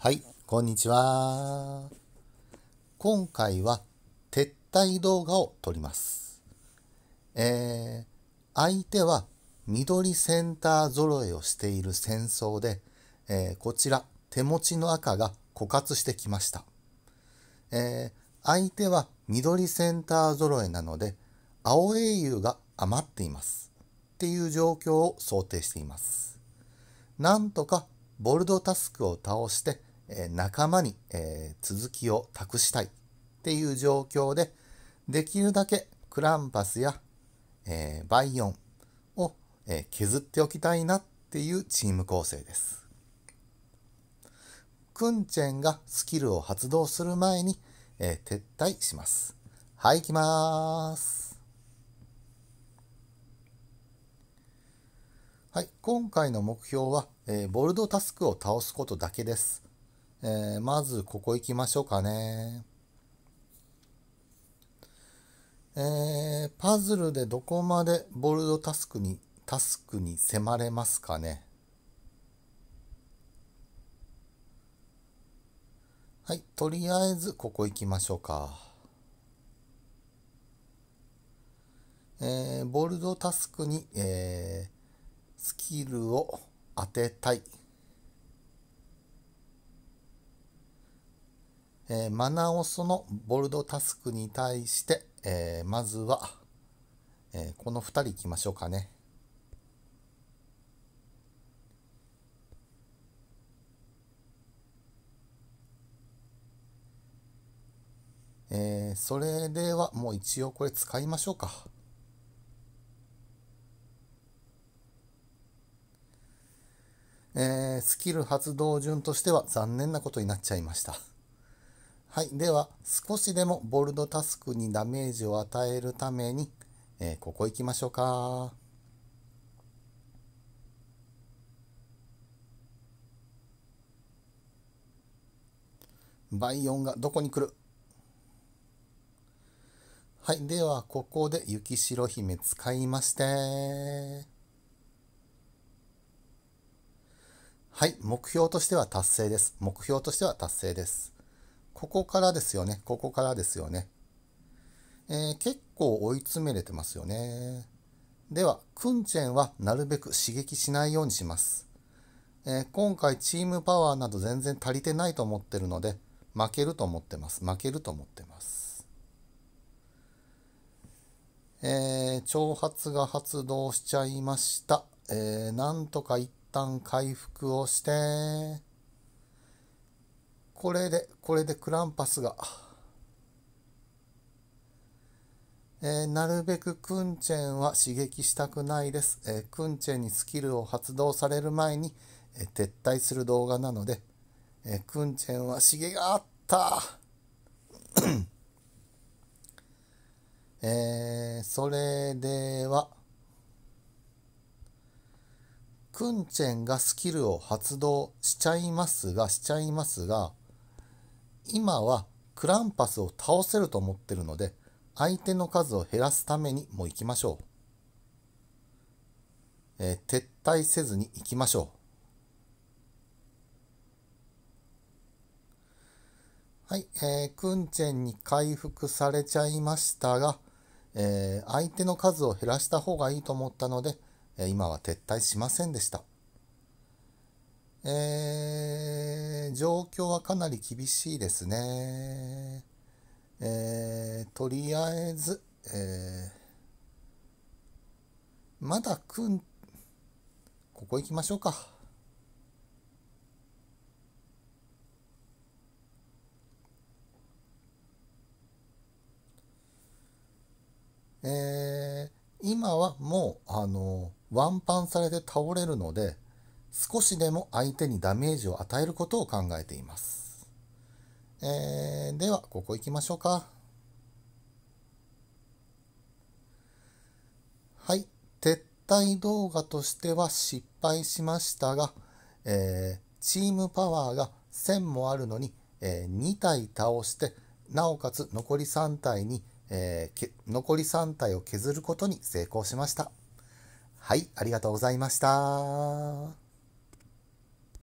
はい、こんにちは。今回は撤退動画を撮ります。えー、相手は緑センター揃えをしている戦争で、えー、こちら手持ちの赤が枯渇してきました。えー、相手は緑センター揃えなので、青英雄が余っています。っていう状況を想定しています。なんとかボルドタスクを倒して、え仲間に、え続きを託したいっていう状況で、できるだけクランパスや、えバイオンを、え削っておきたいなっていうチーム構成です。クンチェンがスキルを発動する前に、え撤退します。はい、行きまーす。はい、今回の目標は、えボルドタスクを倒すことだけです。えー、まずここ行きましょうかね。えー、パズルでどこまでボルドタスクに、タスクに迫れますかね。はい、とりあえずここ行きましょうか。えー、ボルドタスクに、えー、スキルを当てたい。えー、マナオソのボルドタスクに対して、えー、まずは、えー、この2人いきましょうかね。えー、それではもう一応これ使いましょうか。えー、スキル発動順としては残念なことになっちゃいました。はい、では少しでもボルドタスクにダメージを与えるために、えー、ここ行きましょうか。バイオンがどこに来るはい、ではここで雪白姫使いまして。はい、目標としては達成です。目標としては達成です。ここからですよね。ここからですよね。えー、結構追い詰めれてますよね。では、クンチェンはなるべく刺激しないようにします。えー、今回チームパワーなど全然足りてないと思ってるので、負けると思ってます。負けると思ってます。えー、挑発が発動しちゃいました。えー、なんとか一旦回復をして。これで、これでクランパスが。えー、なるべくクンチェンは刺激したくないです。えー、クンチェンにスキルを発動される前に、えー、撤退する動画なので、えー、クンチェンは刺激があったえー、それでは、クンチェンがスキルを発動しちゃいますが、しちゃいますが、今はクランパスを倒せると思ってるので、相手の数を減らすためにも行きましょう。えー、撤退せずに行きましょう。はい、えー、クンチェンに回復されちゃいましたが、えー、相手の数を減らした方がいいと思ったので、えー、今は撤退しませんでした。えー、状況はかなり厳しいですね。えー、とりあえず、えー、まだくん、ここ行きましょうか。えー、今はもう、あの、ワンパンされて倒れるので、少しでも相手にダメージを与えることを考えています。えー、では、ここ行きましょうか。はい。撤退動画としては失敗しましたが、えー、チームパワーが1000もあるのに、えー、2体倒して、なおかつ残り3体に、えー、残り3体を削ることに成功しました。はい、ありがとうございました。